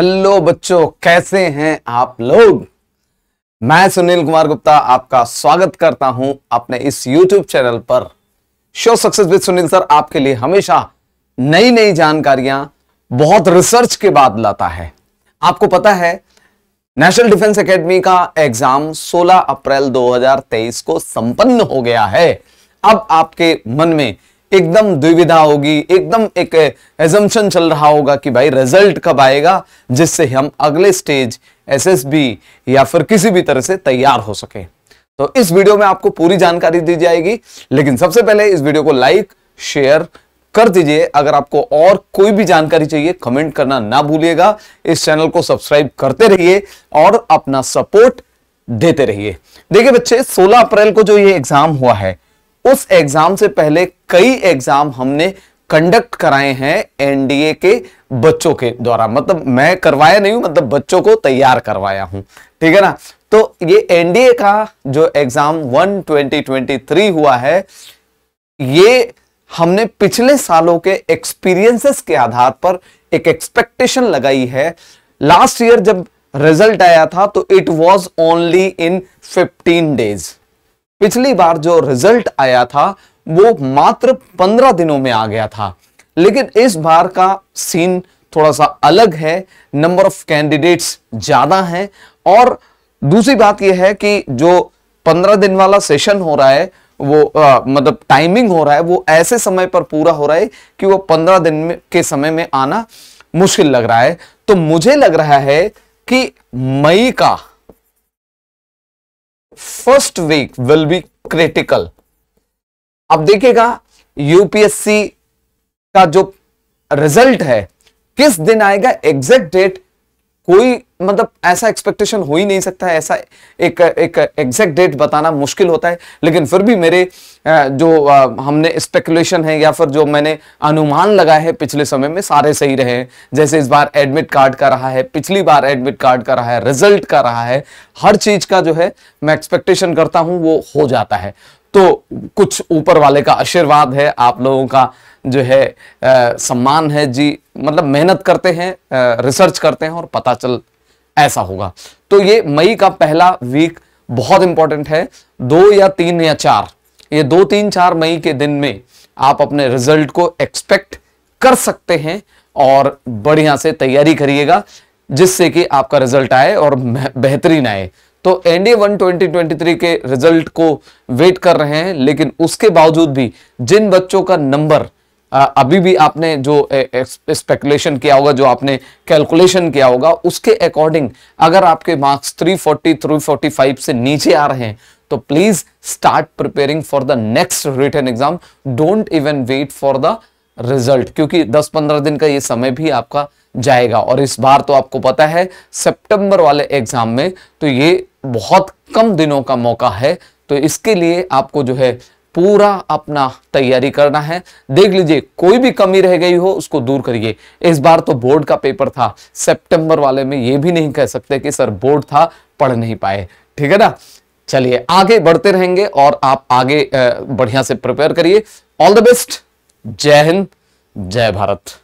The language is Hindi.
हेलो बच्चों कैसे हैं आप लोग मैं सुनील कुमार गुप्ता आपका स्वागत करता हूं अपने इस यूट्यूब चैनल पर show success with Sunil sir आपके लिए हमेशा नई नई जानकारियां बहुत रिसर्च के बाद लाता है आपको पता है नेशनल डिफेंस एकेडमी का एग्जाम 16 अप्रैल 2023 को संपन्न हो गया है अब आपके मन में एकदम दुविधा होगी एकदम एक एजम्पन चल रहा होगा कि भाई रिजल्ट कब आएगा जिससे हम अगले स्टेज एसएसबी या फिर किसी भी तरह से तैयार हो सके तो इस वीडियो में आपको पूरी जानकारी दी जाएगी लेकिन सबसे पहले इस वीडियो को लाइक शेयर कर दीजिए अगर आपको और कोई भी जानकारी चाहिए कमेंट करना ना भूलिएगा इस चैनल को सब्सक्राइब करते रहिए और अपना सपोर्ट देते रहिए देखिए बच्चे 16 अप्रैल को जो ये एग्जाम हुआ है उस एग्जाम से पहले कई एग्जाम हमने कंडक्ट कराए हैं एनडीए के बच्चों के द्वारा मतलब मैं करवाया नहीं हूं मतलब बच्चों को तैयार करवाया हूं ठीक है ना तो ये एनडीए का जो exam one twenty twenty three हुआ है ये हमने पिछले सालों के एक्सपीरियंसेस के आधार पर एक एक्सपेक्टेशन लगाई है लास्ट ईयर जब रिजल्ट आया था तो it was only in 15 days पिछली बार जो रिजल्ट आया था वो मात्र पंद्रह दिनों में आ गया था लेकिन इस बार का सीन थोड़ा सा अलग है नंबर ऑफ कैंडिडेट्स ज्यादा हैं और दूसरी बात यह है कि जो पंद्रह दिन वाला सेशन हो रहा है वो आ, मतलब टाइमिंग हो रहा है वो ऐसे समय पर पूरा हो रहा है कि वो पंद्रह दिन में, के समय में आना मुश्किल लग रहा है तो मुझे लग रहा है कि मई का first week will be critical अब देखिएगा यूपीएससी का जो रिजल्ट है किस दिन आएगा एग्जैक्ट डेट कोई मतलब ऐसा एक्सपेक्टेशन हो ही नहीं सकता है ऐसा एक एक एग्जैक्ट डेट बताना मुश्किल होता है लेकिन फिर भी मेरे जो हमने स्पेकुलेशन है या फिर जो मैंने अनुमान लगाया है पिछले समय में सारे सही रहे हैं जैसे इस बार एडमिट कार्ड का रहा है पिछली बार एडमिट कार्ड का रहा है रिजल्ट का रहा है हर चीज का जो है मैं एक्सपेक्टेशन करता हूँ वो हो जाता है तो कुछ ऊपर वाले का आशीर्वाद है आप लोगों का जो है आ, सम्मान है जी मतलब मेहनत करते हैं आ, रिसर्च करते हैं और पता चल ऐसा होगा तो ये मई का पहला वीक बहुत इंपॉर्टेंट है दो या तीन या चार ये दो तीन चार मई के दिन में आप अपने रिजल्ट को एक्सपेक्ट कर सकते हैं और बढ़िया से तैयारी करिएगा जिससे कि आपका रिजल्ट आए और बेहतरीन आए तो NDA one twenty twenty three के रिजल्ट को वेट कर रहे हैं लेकिन उसके बावजूद भी जिन बच्चों का नंबर अभी भी आपने जो स्पेकुलेशन किया होगा जो आपने कैलकुलेशन किया होगा उसके अकॉर्डिंग अगर आपके मार्क्स 340 345 से नीचे आ रहे हैं तो please start preparing for the next written exam don't even wait for the result क्योंकि 10-15 दिन का ये समय भी आपका जाएगा और इस बार तो आपको पता है सेप्टेम्बर वाले एग्जाम में तो ये बहुत कम दिनों का मौका है तो इसके लिए आपको जो है पूरा अपना तैयारी करना है देख लीजिए कोई भी कमी रह गई हो उसको दूर करिए इस बार तो बोर्ड का पेपर था सितंबर वाले में यह भी नहीं कह सकते कि सर बोर्ड था पढ़ नहीं पाए ठीक है ना चलिए आगे बढ़ते रहेंगे और आप आगे बढ़िया से प्रिपेयर करिए ऑल द बेस्ट जय हिंद जय भारत